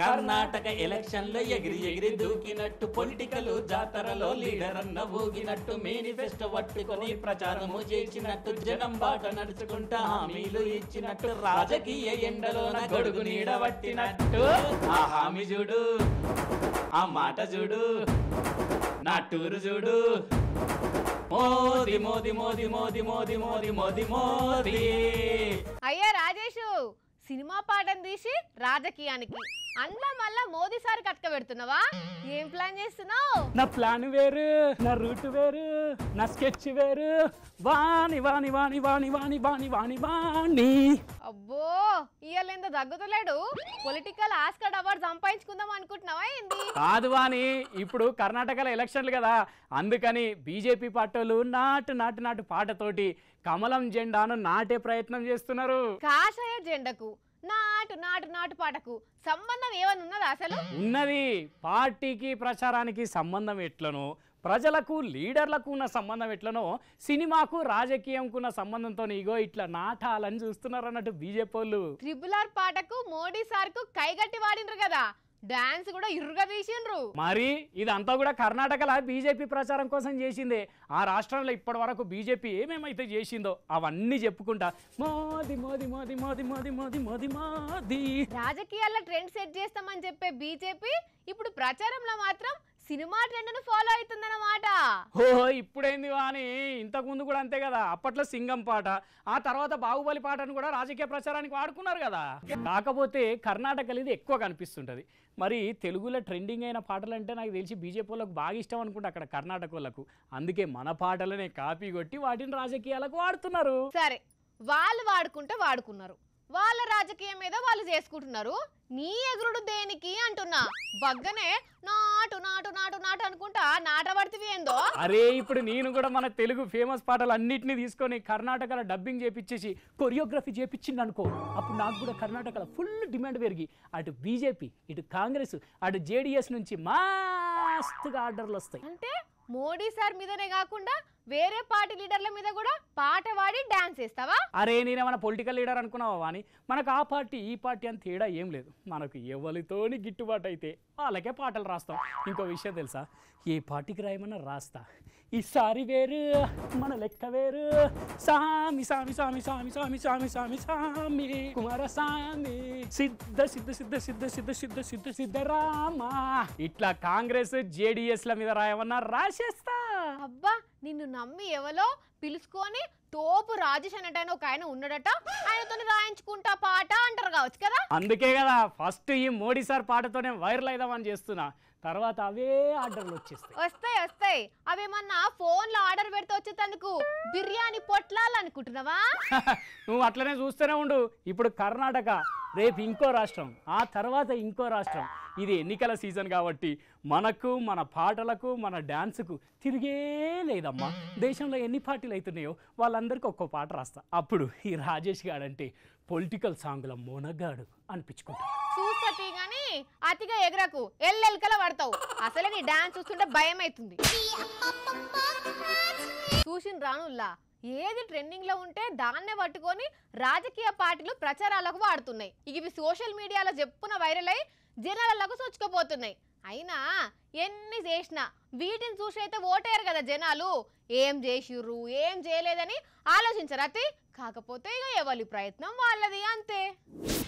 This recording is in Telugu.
కర్ణాటక ఎలక్షన్ లో ఎగిరి ఎగిరి దూకినట్టు పొలిటికల్ జాతరలో లీడర్ అన్న ఊగినట్టు మేనిఫెస్టో పట్టుకొని ప్రచారము చేసినట్టు జనం బాట నడుచుకుంటా హామీలు ఇచ్చినట్టు రాజకీయ ఎండలోన గొడుగు నీడ పట్టినట్టు ఆ హామీ చూడు ఆ మాట చూడు నా టూరు చూడు మోది మోది మోది మోది మోది మోది మోది మోది అయ్యా రాజేషు సినిమా పాటను తీసి రాజకీయానికి అందులో మళ్ళా మోదీ సార్ కట్క పెడుతున్నావా ఏం ప్లాన్ చేస్తున్నావు నా ప్లాన్ వేరు నా రూట్ వేరు నా స్కెచ్ వేరు వాణి వాణి వాణి వాణి వాణి వాణి వాణి వాణి అబ్బో ఇయ్యలేందో దగ్గుతలేడు పొలిటికల్ ఆస్కర్ అవార్డు సంపాదించుకుందాం అనుకుంటున్నావా ఏంది కాదు వాణి ఇప్పుడు కర్ణాటకలో ఎలక్షన్లు కదా అందుకని బీజేపీ పార్టీలు నాటు నాటు నాటు పాటతోటి కమలం జెండాను నాటే ప్రయత్నం చేస్తున్నారు కాషాయ జెండకు నాటు నాటు నాటు పాటకు సంబంధం ఏమన్నా ఉన్నదా అసలు ఉన్నది పార్టీకి ప్రచారానికి సంబంధం ఎట్లనో ప్రజలకు లీడర్లకు ఉన్న సంబంధం ఎట్లనో సినిమాకు రాజకీయంకు ఉన్న సంబంధంతో ఇగో ఇట్లా నాటాలని చూస్తున్నారు అన్నట్టు బీజేపీ వాళ్ళు ట్రిపుల్ ఆర్ పాటకు మోడీ సార్కు కైగట్టి వాడినరు కదా డాన్స్ కూడా ఇరుగా తీసిండ్రు మరి ఇదంతా కూడా కర్ణాటకలో బీజేపీ ప్రచారం కోసం చేసిందే ఆ రాష్ట్రంలో ఇప్పటి వరకు బీజేపీ ఏమేమైతే చేసిందో అవన్నీ చెప్పుకుంటా మోది మోది మోది మోది మోది మోది మోది రాజకీయాల్లో ట్రెండ్ సెట్ చేస్తామని చెప్పే బీజేపీ ఇప్పుడు ప్రచారంలో మాత్రం సినిమా ను ఫాలో అవుతుందన్నమాట ఓ ఇప్పుడైంది వాని ఇంతకు ముందు కూడా అంతే కదా అప్పట్లో సింగం పాట ఆ తర్వాత బాహుబలి పాటను కూడా రాజకీయ ప్రచారానికి వాడుకున్నారు కదా కాకపోతే కర్ణాటక ఇది ఎక్కువ కనిపిస్తుంటది మరి తెలుగులో ట్రెండింగ్ అయిన పాటలు అంటే నాకు తెలిసి బీజేపీ వాళ్ళకు బాగా ఇష్టం అనుకుంటా అక్కడ కర్ణాటక వాళ్ళకు అందుకే మన పాటలనే కాపీ కొట్టి వాటిని రాజకీయాలకు వాడుతున్నారు సరే వాళ్ళు వాడుకుంటే వాడుకున్నారు వాళ్ళ రాజకీయం మీద వాళ్ళు చేసుకుంటున్నారు నీ ఎగురుడు దేనికి అంటున్నా బగ్గనే నాటు నాటు నాటు నాటు అనుకుంటా నాటబడితే ఏందో అరే ఇప్పుడు నేను కూడా మన తెలుగు ఫేమస్ పాటలు అన్నిటినీ తీసుకొని కర్ణాటకలో డబ్బింగ్ చేపించేసి కొరియోగ్రఫీ చేపించింది అనుకో అప్పుడు నాకు కూడా కర్ణాటకలో ఫుల్ డిమాండ్ పెరిగి అటు బీజేపీ ఇటు కాంగ్రెస్ అటు జేడిఎస్ నుంచి మా ఫాస్ట్గా ఆర్డర్లు వస్తాయి అంటే మోడీ సార్ మీదనే కాకుండా వేరే పార్టీ లీడర్ల మీద కూడా పాట పాడి డాన్స్ వేస్తావా అరే మన పొలిటికల్ లీడర్ అనుకున్నావా అని మనకు ఆ పార్టీ ఈ పార్టీ అని తేడా ఏం లేదు మనకు ఎవరితోని గిట్టుబాటు అయితే వాళ్ళకే పాటలు రాస్తాం ఇంకో విషయం తెలుసా ఏ పార్టీకి రాయమన్నా రాస్తా ఈసారి వేరు మన లెక్క వేరు సామి సామి సామి సామి సామి సామి సామి సామి కుమార సామి సిద్ధ సిద్ధ సిద్ధ సిద్ధ సిద్ధ సిద్ధ సిద్ధ సిద్ధరామా ఇట్లా కాంగ్రెస్ జేడిఎస్ల మీద రాయమన్నా రాసేస్తా అబ్బా నిన్ను నమ్మి ఎవలో పిలుచుకొని తోపు రాజేష్ అనేటైన ఒక ఆయన ఉన్నాడట ఆయనతో రాయించుకుంటా పాట అంటారు కావచ్చు కదా అందుకే కదా ఫస్ట్ ఈ మోడీ సార్ పాటతోనే వైరల్ అయిదామని చేస్తున్నా తర్వాత అవే ఆర్డర్లు వచ్చేస్తాయి వస్తాయి వస్తాయి అవేమన్నా ఫోన్లో పెడితే వచ్చేటందుకు బిర్యానీ పొట్లాలు అనుకుంటున్నావా నువ్వు అట్లనే చూస్తూనే ఉండు ఇప్పుడు కర్ణాటక రేపు ఇంకో రాష్ట్రం ఆ తర్వాత ఇంకో రాష్ట్రం ఇది ఎన్నికల సీజన్ కాబట్టి మనకు మన పాటలకు మన డ్యాన్స్కు తిరిగే లేదమ్మా దేశంలో ఎన్ని పార్టీలు అవుతున్నాయో వాళ్ళందరికీ ఒక్కో పాట రాస్తా అప్పుడు ఈ రాజేష్ అంటే పొలిటికల్ సాంగ్ల మోనగాడు అనిపించుకుంటా కానీ అతిగా ఎగరకు ఎల్లెల్కల పడతావు అసలే నీ డాన్స్ చూస్తుంటే భయం అవుతుంది చూసిన రానుల్లా ఏది ట్రెండింగ్లో ఉంటే దాన్నే పట్టుకొని రాజకీయ పార్టీలు ప్రచారాలకు వాడుతున్నాయి ఇవి సోషల్ మీడియాలో చెప్పున వైరల్ అయి జనాలకు సొచ్చుకుపోతున్నాయి అయినా ఎన్ని చేసినా వీటిని చూసి అయితే ఓటయ్యారు కదా జనాలు ఏం చేసిర్రు ఏం చేయలేదని ఆలోచించరు అతి కాకపోతే ఇక ఎవరి ప్రయత్నం వాళ్ళది అంతే